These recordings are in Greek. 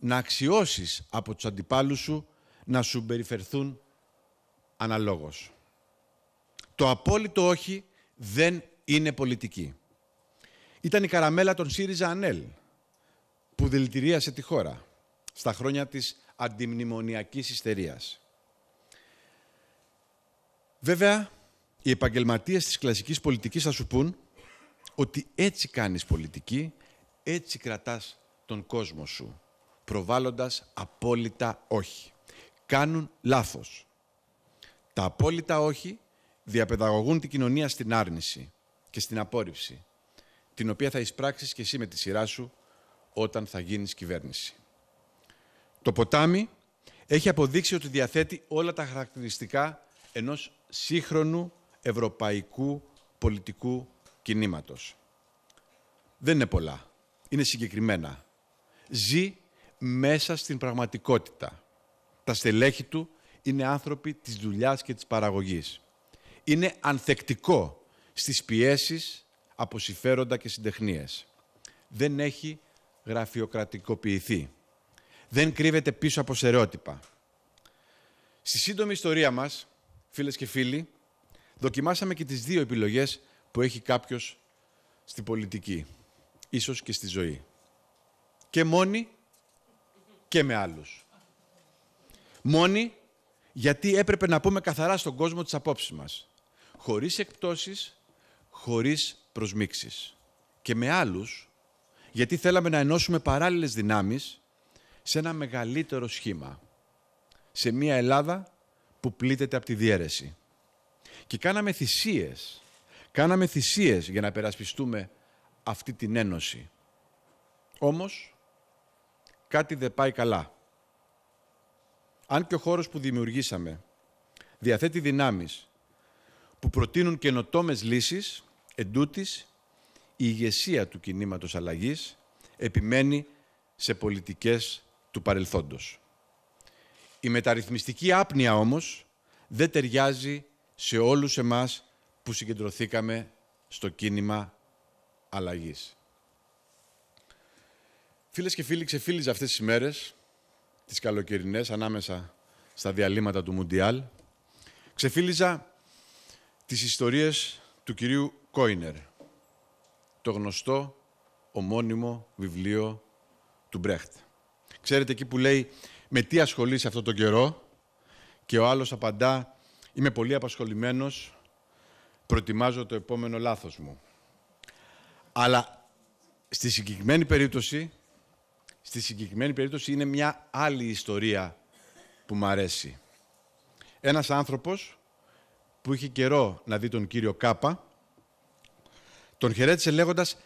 να αξιώσεις από τους αντιπάλους σου να σου περιφερθούν αναλόγως. Το απόλυτο όχι δεν είναι πολιτική. Ήταν η καραμέλα των ΣΥΡΙΖΑ ΑΝΕΛ που δηλητηρίασε τη χώρα στα χρόνια της αντιμνημονιακής ιστερίας. Βέβαια, οι επαγγελματίες της κλασικής πολιτικής θα σου πούν ότι έτσι κάνεις πολιτική, έτσι κρατάς τον κόσμο σου προβάλλοντας απόλυτα όχι. Κάνουν λάθος. Τα απόλυτα όχι διαπαιδαγωγούν την κοινωνία στην άρνηση και στην απόρριψη, την οποία θα εισπράξεις και εσύ με τη σειρά σου όταν θα γίνεις κυβέρνηση. Το ποτάμι έχει αποδείξει ότι διαθέτει όλα τα χαρακτηριστικά ενός σύγχρονου ευρωπαϊκού πολιτικού κινήματος. Δεν είναι πολλά. Είναι συγκεκριμένα. Ζει μέσα στην πραγματικότητα. Τα στελέχη του είναι άνθρωποι της δουλειάς και της παραγωγής. Είναι ανθεκτικό στις πιέσεις από συμφέροντα και συντεχνίες. Δεν έχει γραφειοκρατικοποιηθεί. Δεν κρύβεται πίσω από στερεότυπα. Στη σύντομη ιστορία μας, φίλες και φίλοι, δοκιμάσαμε και τις δύο επιλογές που έχει κάποιος στη πολιτική, ίσως και στη ζωή. Και μόνοι και με άλλους. Μόνοι γιατί έπρεπε να πούμε καθαρά στον κόσμο τις απόψεις μας. Χωρίς εκπτώσεις, χωρίς προσμίξεις. Και με άλλους γιατί θέλαμε να ενώσουμε παράλληλες δυνάμεις σε ένα μεγαλύτερο σχήμα. Σε μια Ελλάδα που πλήττεται από τη διέρεση. Και κάναμε θυσίες. Κάναμε θυσίες για να περασπιστούμε αυτή την ένωση. Όμως, κάτι δεν πάει καλά. Αν και ο χώρος που δημιουργήσαμε διαθέτει δυνάμεις που προτείνουν καινοτόμες λύσεις, εντούτοις η ηγεσία του κινήματος αλλαγής επιμένει σε πολιτικές του παρελθόντος. Η μεταρρυθμιστική άπνοια όμως δεν ταιριάζει σε όλους εμάς που συγκεντρωθήκαμε στο κίνημα αλλαγής. Φίλες και φίλοι, ξεφύλιζα αυτές τις μέρες, τις καλοκαιρινές ανάμεσα στα διαλύματα του Μουντιάλ, Ξεφίλιζα τις ιστορίες του κυρίου Κόινερ, το γνωστό ομώνυμο βιβλίο του Μπρέχτ. Ξέρετε εκεί που λέει «Με τι ασχολείσαι αυτόν τον καιρό» και ο άλλος απαντά «Είμαι πολύ απασχολημένος, προετοιμάζω το επόμενο λάθος μου». Αλλά στη συγκεκριμένη περίπτωση Στη συγκεκριμένη περίπτωση είναι μια άλλη ιστορία που μου αρέσει. Ένας άνθρωπος που είχε καιρό να δει τον κύριο Κάπα, τον χαιρέτησε λέγοντας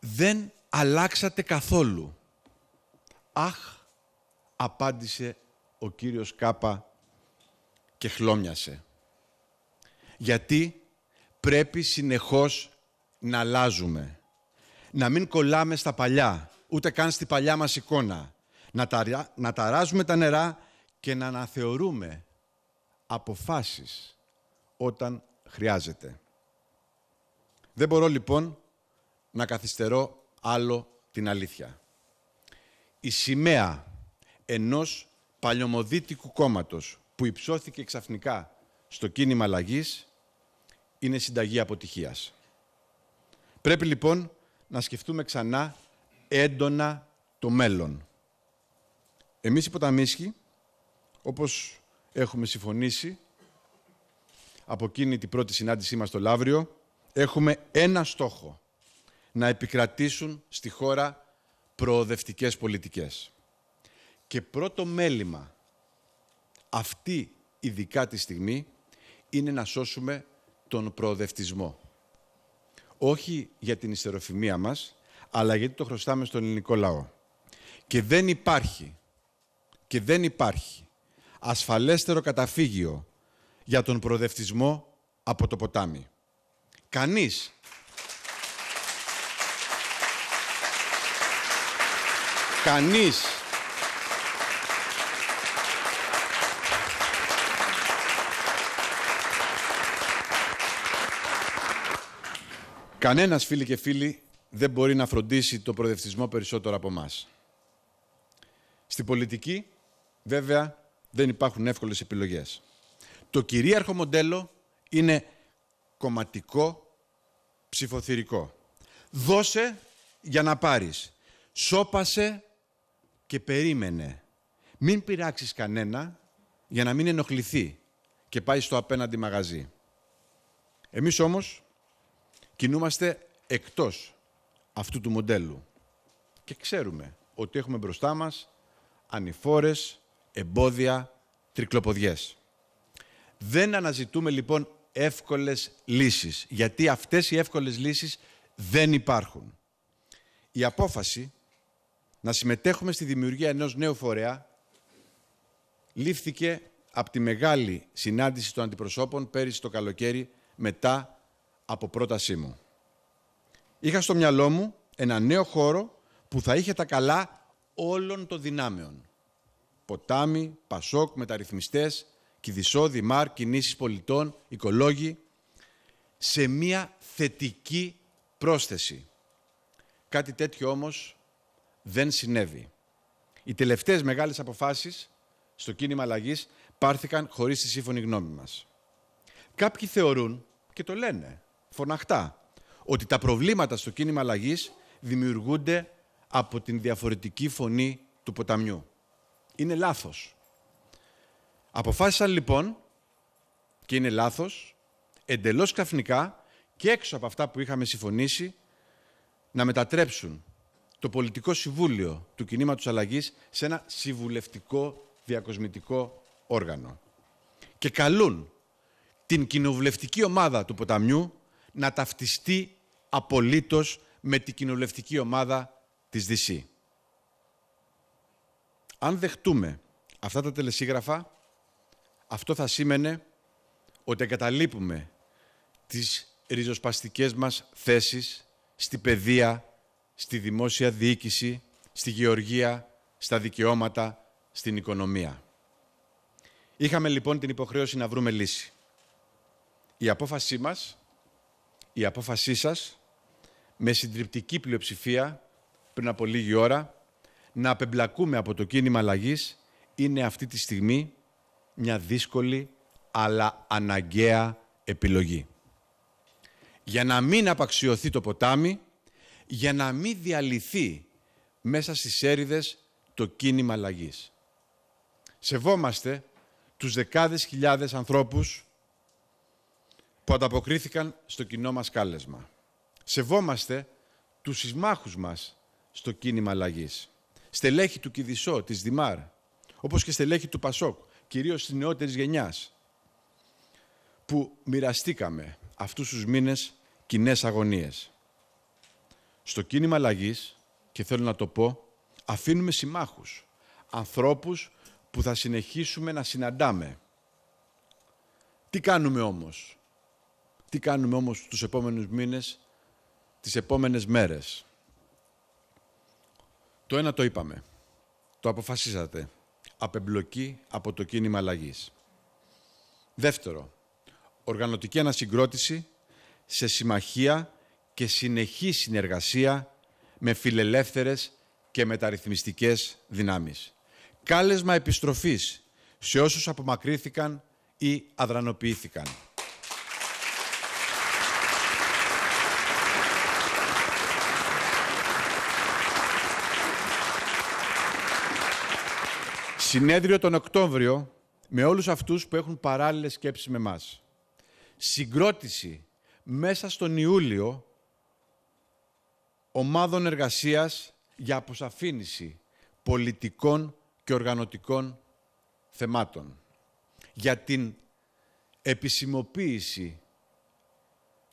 «Δεν αλλάξατε καθόλου». «Αχ», απάντησε ο κύριος Κάπα και χλώμιασε. Γιατί πρέπει συνεχώς να αλλάζουμε. Να μην κολλάμε στα παλιά ούτε καν στη παλιά μας εικόνα. Να, να ταράζουμε τα νερά και να αναθεωρούμε αποφάσεις όταν χρειάζεται. Δεν μπορώ λοιπόν να καθυστερώ άλλο την αλήθεια. Η σημαία ενός παλιωμοδίτικου κόμματος που υψώθηκε ξαφνικά στο κίνημα αλλαγής είναι συνταγή αποτυχίας. Πρέπει λοιπόν να σκεφτούμε ξανά έντονα το μέλλον. Εμείς οι Ποταμίσχοι, όπως έχουμε συμφωνήσει από εκείνη την πρώτη συνάντησή μας στο Λαύριο, έχουμε ένα στόχο, να επικρατήσουν στη χώρα προοδευτικές πολιτικές. Και πρώτο μέλημα αυτή ειδικά της στιγμή είναι να σώσουμε τον προοδευτισμό. Όχι για την ιστεροφημία μας, αλλά γιατί το χρωστάμε στον ελληνικό λαό. Και δεν υπάρχει, και δεν υπάρχει ασφαλέστερο καταφύγιο για τον προοδευτισμό από το ποτάμι. Κανείς Κανείς. Κανένας φίλοι και φίλοι δεν μπορεί να φροντίσει το προοδευτισμό περισσότερο από εμάς. Στην πολιτική, βέβαια, δεν υπάρχουν εύκολες επιλογές. Το κυρίαρχο μοντέλο είναι κομματικό ψηφοθυρικό. Δώσε για να πάρεις. Σώπασε και περίμενε. Μην πειράξεις κανένα για να μην ενοχληθεί και πάει στο απέναντι μαγαζί. Εμείς όμως κινούμαστε εκτός αυτού του μοντέλου. Και ξέρουμε ότι έχουμε μπροστά μας ανηφόρες, εμπόδια, τρικλοποδιές. Δεν αναζητούμε λοιπόν εύκολες λύσεις, γιατί αυτές οι εύκολες λύσεις δεν υπάρχουν. Η απόφαση να συμμετέχουμε στη δημιουργία ενός νέου φορέα λήφθηκε από τη μεγάλη συνάντηση των αντιπροσώπων πέρυσι το καλοκαίρι μετά από πρότασή μου. Είχα στο μυαλό μου ένα νέο χώρο που θα είχε τα καλά όλων των δυνάμεων. Ποτάμι, Πασόκ, μεταρρυθμιστές, κυδισό, Δημάρ, κινήσεις πολιτών, οικολόγοι, σε μία θετική πρόσθεση. Κάτι τέτοιο όμως δεν συνέβη. Οι τελευταίες μεγάλες αποφάσεις στο κίνημα αλλαγής πάρθηκαν χωρίς τη σύμφωνη γνώμη μας. Κάποιοι θεωρούν και το λένε φωναχτά ότι τα προβλήματα στο κίνημα αλλαγής δημιουργούνται από την διαφορετική φωνή του ποταμιού. Είναι λάθος. Αποφάσισαν λοιπόν, και είναι λάθος, εντελώς καφνικά και έξω από αυτά που είχαμε συμφωνήσει, να μετατρέψουν το πολιτικό συμβούλιο του κινήματος αλλαγής σε ένα συμβουλευτικό διακοσμητικό όργανο. Και καλούν την κοινοβουλευτική ομάδα του ποταμιού να ταυτιστεί απολύτως με την κοινοβουλευτική ομάδα της ΔΣ. Αν δεχτούμε αυτά τα τελεσίγραφα, αυτό θα σήμαινε ότι εγκαταλείπουμε τις ριζοσπαστικές μας θέσεις στη παιδεία, στη δημόσια διοίκηση, στη γεωργία, στα δικαιώματα, στην οικονομία. Είχαμε λοιπόν την υποχρέωση να βρούμε λύση. Η απόφασή μας, η απόφασή σας, με συντριπτική πλειοψηφία πριν από λίγη ώρα να απεμπλακούμε από το κίνημα αλλαγής είναι αυτή τη στιγμή μια δύσκολη αλλά αναγκαία επιλογή. Για να μην απαξιωθεί το ποτάμι, για να μην διαλυθεί μέσα στις έρηδες το κίνημα αλλαγής. Σεβόμαστε τους δεκάδες χιλιάδες ανθρώπους που ανταποκρίθηκαν στο κοινό μας κάλεσμα σεβόμαστε τους συμμάχους μας στο κίνημα αλλαγής. Στελέχη του Κιδισό, της Δημάρ, όπως και στελέχη του Πασόκ, κυρίως της νεότερης γενιάς. που μοιραστήκαμε αυτούς τους μήνες κοινές αγωνίες. Στο κίνημα αλλαγής, και θέλω να το πω, αφήνουμε συμμάχους, ανθρώπους που θα συνεχίσουμε να συναντάμε. Τι κάνουμε όμως. Τι κάνουμε όμως τους επόμενους μήνες τις επόμενες μέρες. Το ένα το είπαμε. Το αποφασίσατε. Απεμπλοκή από το κίνημα αλλαγής. Δεύτερο, οργανωτική ανασυγκρότηση σε συμμαχία και συνεχή συνεργασία με φιλελεύθερες και μεταρρυθμιστικές δυνάμεις. Κάλεσμα επιστροφής σε όσους απομακρύθηκαν ή αδρανοποιήθηκαν. Συνέδριο τον Οκτώβριο με όλους αυτούς που έχουν παράλληλες σκέψεις με μας. Συγκρότηση μέσα στον Ιούλιο ομάδων εργασίας για αποσαφήνιση πολιτικών και οργανωτικών θεμάτων. Για την επισημοποίηση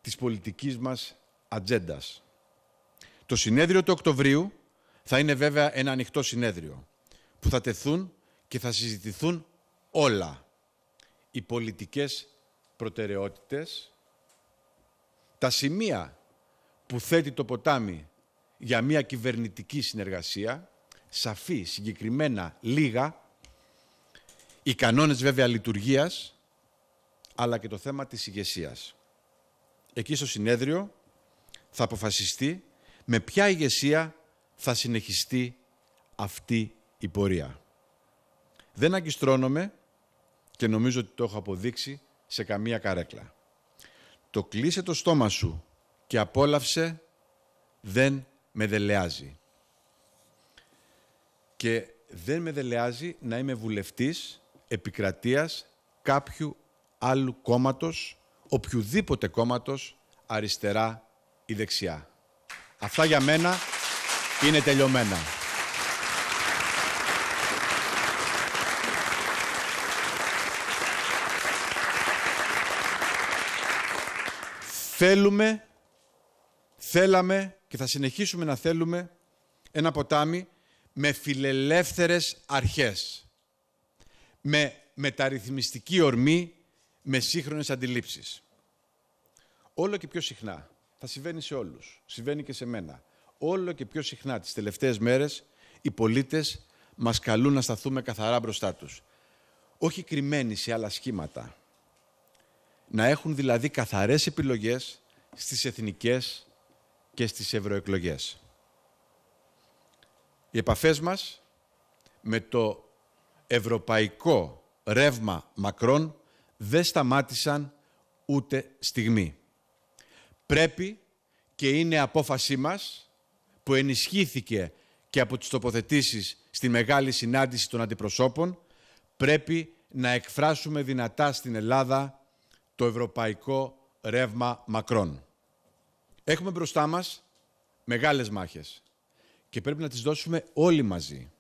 της πολιτικής μας ατζέντας. Το συνέδριο του Οκτωβρίου θα είναι βέβαια ένα ανοιχτό συνέδριο που θα τεθούν και θα συζητηθούν όλα. Οι πολιτικές προτεραιότητες, τα σημεία που θέτει το ποτάμι για μια κυβερνητική συνεργασία, σαφή, συγκεκριμένα, λίγα, οι κανόνες βέβαια λειτουργίας, αλλά και το θέμα της ηγεσίας. Εκεί στο συνέδριο θα αποφασιστεί με ποια ηγεσία θα συνεχιστεί αυτή η πορεία. Δεν αγκιστρώνομαι και νομίζω ότι το έχω αποδείξει σε καμία καρέκλα. Το κλείσε το στόμα σου και απόλαυσε δεν με δελεάζει. Και δεν με δελεάζει να είμαι βουλευτής επικρατείας κάποιου άλλου κόμματος, οποιοδήποτε κόμματος, αριστερά ή δεξιά. Αυτά για μένα είναι τελειωμένα. Θέλουμε, θέλαμε και θα συνεχίσουμε να θέλουμε ένα ποτάμι με φιλελεύθερες αρχές, με μεταρρυθμιστική ορμή, με σύγχρονες αντιλήψεις. Όλο και πιο συχνά, θα συμβαίνει σε όλους, συμβαίνει και σε μένα, όλο και πιο συχνά τις τελευταίες μέρες οι πολίτες μας καλούν να σταθούμε καθαρά μπροστά τους. Όχι κρυμμένοι σε άλλα σχήματα, να έχουν δηλαδή καθαρές επιλογές στις εθνικές και στις ευρωεκλογές. Οι επαφές μας με το ευρωπαϊκό ρεύμα Μακρόν δεν σταμάτησαν ούτε στιγμή. Πρέπει και είναι απόφασή μας που ενισχύθηκε και από τις τοποθετήσεις στη μεγάλη συνάντηση των αντιπροσώπων πρέπει να εκφράσουμε δυνατά στην Ελλάδα το ευρωπαϊκό ρεύμα μακρόν. Έχουμε μπροστά μας μεγάλες μάχες και πρέπει να τις δώσουμε όλοι μαζί.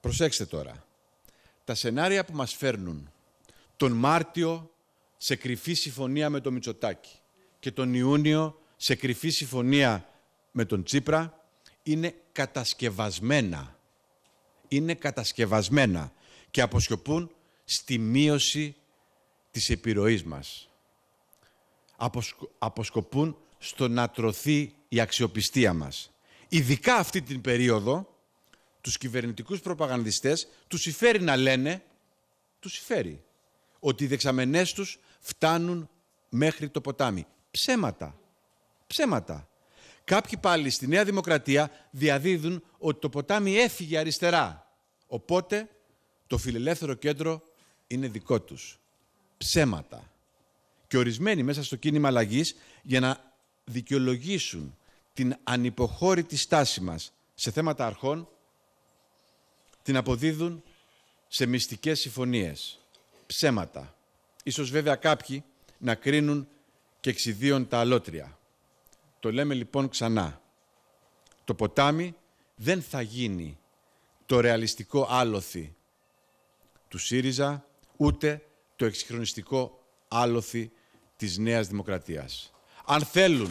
Προσέξτε τώρα. Τα σενάρια που μας φέρνουν τον Μάρτιο σε κρυφή συμφωνία με τον Μητσοτάκη και τον Ιούνιο σε κρυφή συμφωνία με τον Τσίπρα είναι κατασκευασμένα. Είναι κατασκευασμένα και αποσιωπούν στη μείωση της επιρροής μας. Αποσκοπούν στο να τρωθεί η αξιοπιστία μας. Ειδικά αυτή την περίοδο, τους κυβερνητικούς προπαγανδιστές τους υφέρει να λένε, τους υφέρει, ότι οι δεξαμενές τους φτάνουν μέχρι το ποτάμι. Ψέματα. Ψέματα. Κάποιοι πάλι στη Νέα Δημοκρατία διαδίδουν ότι το ποτάμι έφυγε αριστερά. Οπότε το φιλελεύθερο κέντρο είναι δικό τους ψέματα. Και ορισμένοι μέσα στο κίνημα αλλαγής για να δικαιολογήσουν την ανυποχώρητη στάση μας σε θέματα αρχών, την αποδίδουν σε μυστικές συμφωνίες, ψέματα. Ίσως βέβαια κάποιοι να κρίνουν και εξιδίων τα αλότρια. Το λέμε λοιπόν ξανά. Το ποτάμι δεν θα γίνει το ρεαλιστικό άλοθη του ΣΥΡΙΖΑ, ούτε το εξυγχρονιστικό άλοθη της Νέας Δημοκρατίας. Αν θέλουν...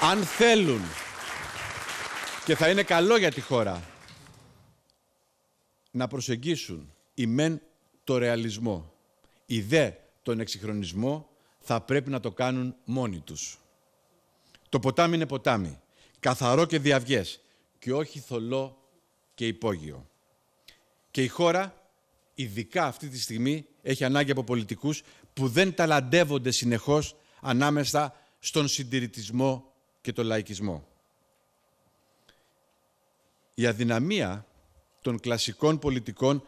Αν θέλουν, και θα είναι καλό για τη χώρα, να προσεγγίσουν η μεν το ρεαλισμό, η δε τον εξυγχρονισμό, θα πρέπει να το κάνουν μόνοι τους. Το ποτάμι είναι ποτάμι, καθαρό και διαυγές και όχι θολό και υπόγειο. Και η χώρα, ειδικά αυτή τη στιγμή, έχει ανάγκη από πολιτικούς που δεν ταλαντεύονται συνεχώς ανάμεσα στον συντηρητισμό και τον λαϊκισμό. Η αδυναμία των κλασικών πολιτικών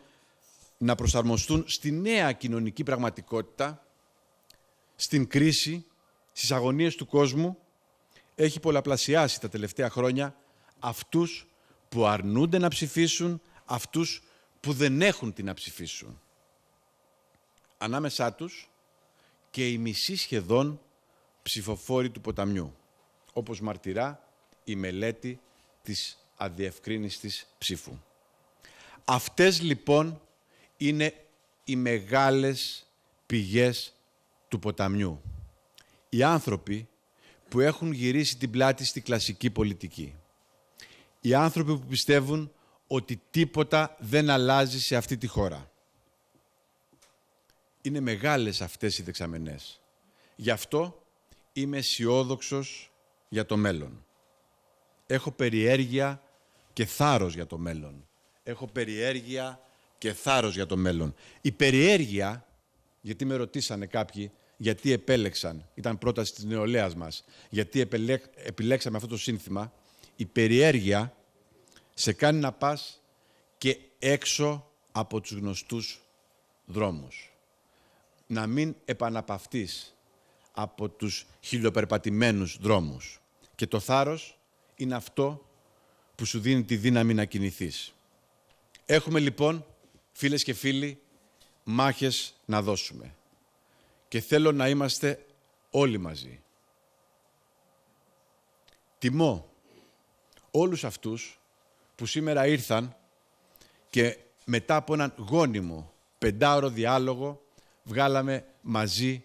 να προσαρμοστούν στη νέα κοινωνική πραγματικότητα, στην κρίση, στις αγωνίες του κόσμου, έχει πολλαπλασιάσει τα τελευταία χρόνια αυτούς που αρνούνται να ψηφίσουν, αυτούς που δεν έχουν την να ψηφίσουν. Ανάμεσά τους και οι μισή σχεδόν ψηφοφόροι του ποταμιού, όπως μαρτυρά η μελέτη της αδιευκρίνηστης ψήφου. Αυτές λοιπόν είναι οι μεγάλες πηγές του ποταμιού. Οι άνθρωποι που έχουν γυρίσει την πλάτη στη κλασική πολιτική οι άνθρωποι που πιστεύουν ότι τίποτα δεν αλλάζει σε αυτή τη χώρα. Είναι μεγάλες αυτές οι δεξαμενές. Γι' αυτό είμαι αισιόδοξος για το μέλλον. Έχω περιέργεια και θάρρος για το μέλλον. Έχω περιέργεια και θάρρος για το μέλλον. Η περιέργεια, γιατί με ρωτήσανε κάποιοι, γιατί επέλεξαν, ήταν πρόταση της νεολαίας μας, γιατί επιλέξαμε αυτό το σύνθημα, η περιέργεια σε κάνει να πας και έξω από τους γνωστούς δρόμους. Να μην επαναπαυτείς από τους χιλιοπερπατημένους δρόμους. Και το θάρρος είναι αυτό που σου δίνει τη δύναμη να κινηθείς. Έχουμε λοιπόν, φίλες και φίλοι, μάχες να δώσουμε. Και θέλω να είμαστε όλοι μαζί. Τιμώ όλους αυτούς που σήμερα ήρθαν και μετά από έναν γόνιμο πεντάωρο διάλογο βγάλαμε μαζί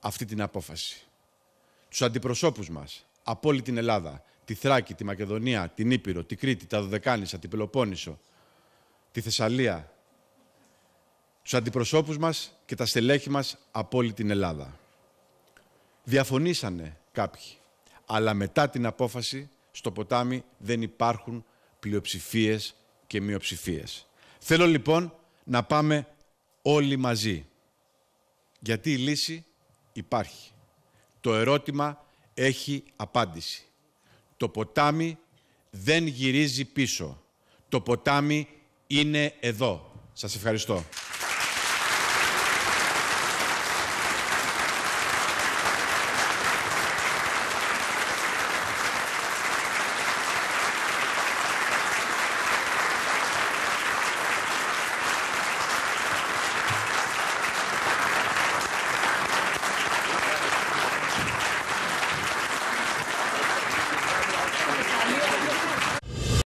αυτή την απόφαση. Τους αντιπροσώπους μας από όλη την Ελλάδα, τη Θράκη, τη Μακεδονία, την Ήπειρο, τη Κρήτη, τα Δωδεκάνησα, την Πελοπόννησο, τη Θεσσαλία, τους αντιπροσώπους μας και τα στελέχη μας από όλη την Ελλάδα. Διαφωνήσανε κάποιοι, αλλά μετά την απόφαση στο ποτάμι δεν υπάρχουν πλειοψηφίες και μειοψηφίες. Θέλω λοιπόν να πάμε όλοι μαζί. Γιατί η λύση υπάρχει. Το ερώτημα έχει απάντηση. Το ποτάμι δεν γυρίζει πίσω. Το ποτάμι είναι εδώ. Σας ευχαριστώ.